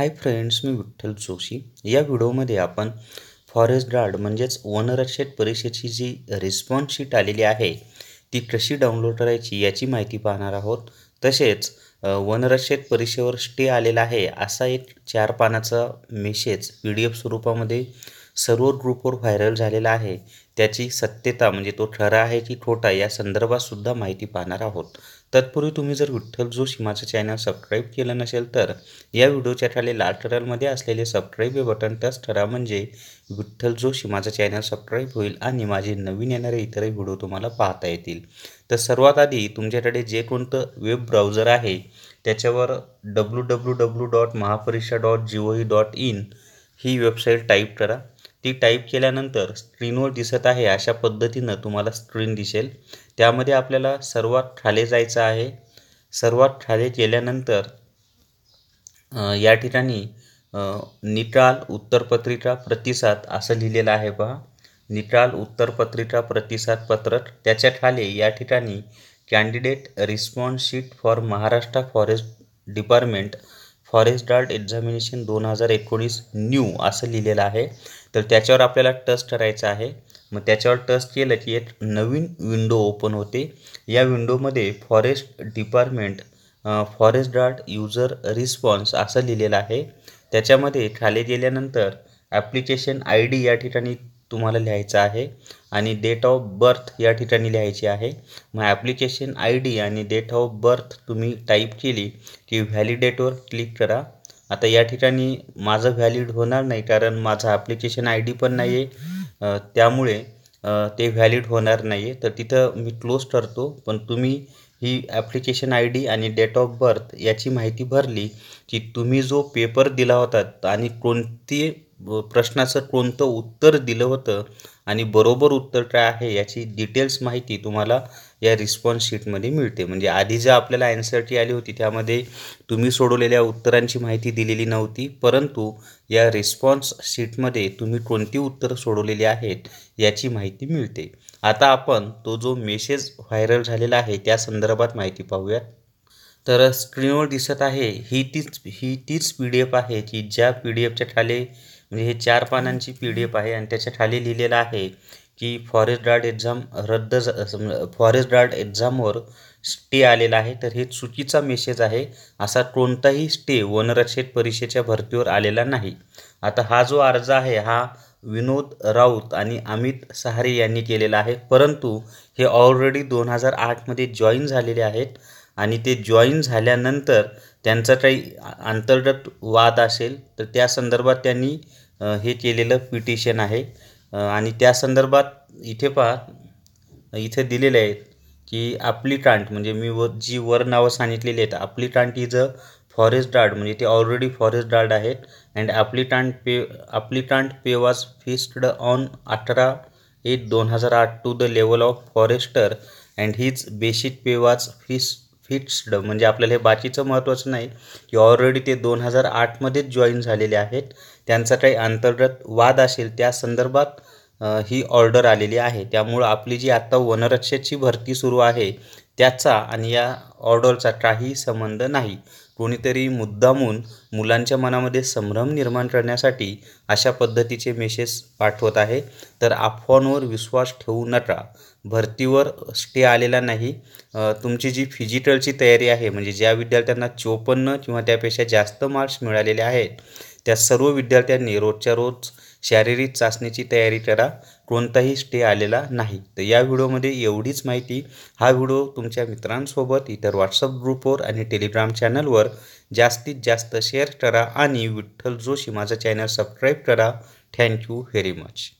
हाय friends मी विठ्ठल जोशी या व्हिडिओमध्ये आपण फॉरेस्ट गार्ड म्हणजेच वनरक्षक परीक्षेची जी रिस्पॉन्स शीट आलेली आहे ती कशी डाउनलोड करायची याची माहिती पाहणार आहोत तसेच वनरक्षक परीक्षेवर स्टे आलेला आहे असा एक चार पानाचा मेसेज पी डी एफ स्वरूपामध्ये सर्व ग्रुपवर व्हायरल झालेला आहे त्याची सत्यता म्हणजे तो ठरा आहे की खोटा या संदर्भातसुद्धा माहिती पाहणार आहोत तत्पूर्वी तुम्ही जर विठ्ठल जोशी माझं चॅनल सबस्क्राईब केलं नसेल तर या व्हिडिओच्या खाली लाल मध्ये असलेले सबस्क्राईब हे बटन टच ठरा म्हणजे विठ्ठल जोशी माझं चॅनल सबस्क्राईब होईल आणि माझे नवीन येणारे इतरही व्हिडिओ तुम्हाला पाहता येतील तर सर्वात आधी तुमच्याकडे जे कोणतं वेब ब्राउजर आहे त्याच्यावर W W W dot Mahapariksha dot G O dot in ही वेबसाईट टाईप करा ती टाईप केल्यानंतर स्क्रीनवर दिसत आहे अशा पद्धतीनं तुम्हाला स्क्रीन दिसेल त्यामध्ये आपल्याला सर्वात खाली जायचं आहे सर्वात खाली केल्यानंतर या ठिकाणी निकाल उत्तरपत्रिका प्रतिसाद असं लिहिलेलं आहे पहा निकाल उत्तरपत्रिका प्रतिसाद पत्रक त्याच्या खाली या ठिकाणी candidate response sheet for Maharashtra forest department forest guard examination दोन हजार एकोणीस न्यू असं लिहिलेलं आहे तर त्याच्यावर आपल्याला टच ठरायचं आहे मग त्याच्यावर टच केलं की एक नवीन विंडो ओपन होते या विंडोमध्ये forest department forest guard user response असं लिहिलेलं आहे त्याच्यामध्ये खाली गेल्यानंतर ॲप्लिकेशन आय डी या ठिकाणी तुम्हाला लिहायचं आहे आणि डेट ऑफ बर्थ या ठिकाणी लिहायची आहे मग ॲप्लिकेशन आय डी आणि डेट ऑफ बर्थ तुम्ही टाईप केली की व्हॅलिडेटवर क्लिक करा आता या ठिकाणी माझं व्हॅलिड होणार नाही कारण माझा ॲप्लिकेशन आय डी पण नाही आहे त्यामुळे ते व्हॅलिड होणार नाही तर तिथं मी क्लोज ठरतो पण तुम्ही ही ॲप्लिकेशन आय डी आणि डेट ऑफ बर्थ याची माहिती भरली की तुम्ही जो पेपर दिला होता आणि कोणती प्रश्नाचं कोणतं उत्तर दिलं होतं आणि बरोबर उत्तर काय आहे याची डिटेल्स माहिती तुम्हाला या रिस्पॉन्स शीटमध्ये मिळते म्हणजे आधी ज्या आपल्याला अँसरटी आली होती त्यामध्ये तुम्ही सोडवलेल्या उत्तरांची माहिती दिलेली नव्हती परंतु या रिस्पॉन्स शीटमध्ये तुम्ही कोणती उत्तरं सोडवलेली आहेत याची माहिती मिळते आता आपण तो जो मेसेज व्हायरल झालेला आहे त्या संदर्भात माहिती पाहूया तर स्क्रीनवर दिसत आहे ही तीच ही तीच पी डी एफ आहे की ज्या पी डी एफच्या ठाले म्हणजे हे चार पानांची पी डी एफ आहे आणि त्याच्या खाली लिहिलेलं आहे की फॉरेस्ट गार्ड एक्झाम रद्द फॉरेस्ट गार्ड एक्झामवर स्टे आलेला आहे तर हे चुकीचा मेसेज आहे असा कोणताही स्टे वनरक्षक परीक्षेच्या भरतीवर आलेला नाही आता हा जो अर्ज आहे हा विनोद राऊत आणि अमित सहारे यांनी केलेला आहे परंतु हे ऑलरेडी दोन हजार आठमध्ये जॉईन झालेले आहेत आणि ते जॉईन झाल्यानंतर त्यांचा काही अंतर्गत वाद असेल तर त्या संदर्भात त्यांनी हे केलेलं पिटिशन आहे आणि त्या संदर्भात इथे पहा इथे दिलेले आहेत की आपली टांट म्हणजे मी व जी वर नावं सांगितलेली आहेत आपली टांट इज अ फॉरेस्ट डार्ड म्हणजे ते ऑलरेडी फॉरेस्ट डार्ड आहेत अँड आपली टांट पे आपली टांट पे वॉज फिस्ड ऑन अठरा एट दोन हजार आठ to the level of forester and हीच basic pay was fixed fixed म्हणजे आपल्याला हे बाकीचं महत्त्वाचं नाही की ऑलरेडी ते दोन हजार आठमध्येच जॉईन झालेले आहेत त्यांचा काही अंतर्गत वाद असेल त्या संदर्भात ही ऑर्डर आलेली आहे त्यामुळं आपली जी आत्ता वनरक्षेची भरती सुरू आहे त्याचा आणि या ऑर्डरचा काही संबंध नाही कोणीतरी मुद्दामून मुलांच्या मनामध्ये संभ्रम निर्माण करण्यासाठी अशा पद्धतीचे मेसेज पाठवत आहे तर अफवांवर विश्वास ठेवू नका भरतीवर स्टे आलेला नाही तुमची जी फिजिटलची तयारी आहे म्हणजे ज्या विद्यार्थ्यांना चोपन्न किंवा त्यापेक्षा जास्त मार्क्स मिळालेले आहेत त्या सर्व विद्यार्थ्यांनी रोजच्या रोज शारीरिक चाचणीची तयारी करा कोणताही स्टे आलेला नाही तर या व्हिडिओमध्ये एवढीच माहिती हा व्हिडिओ तुमच्या मित्रांसोबत इतर व्हॉट्सअप ग्रुपवर आणि टेलिग्राम चॅनलवर जास्तीत जास्त शेअर करा आणि विठ्ठल जोशी माझा चॅनल सबस्क्राईब करा थँक्यू व्हेरी मच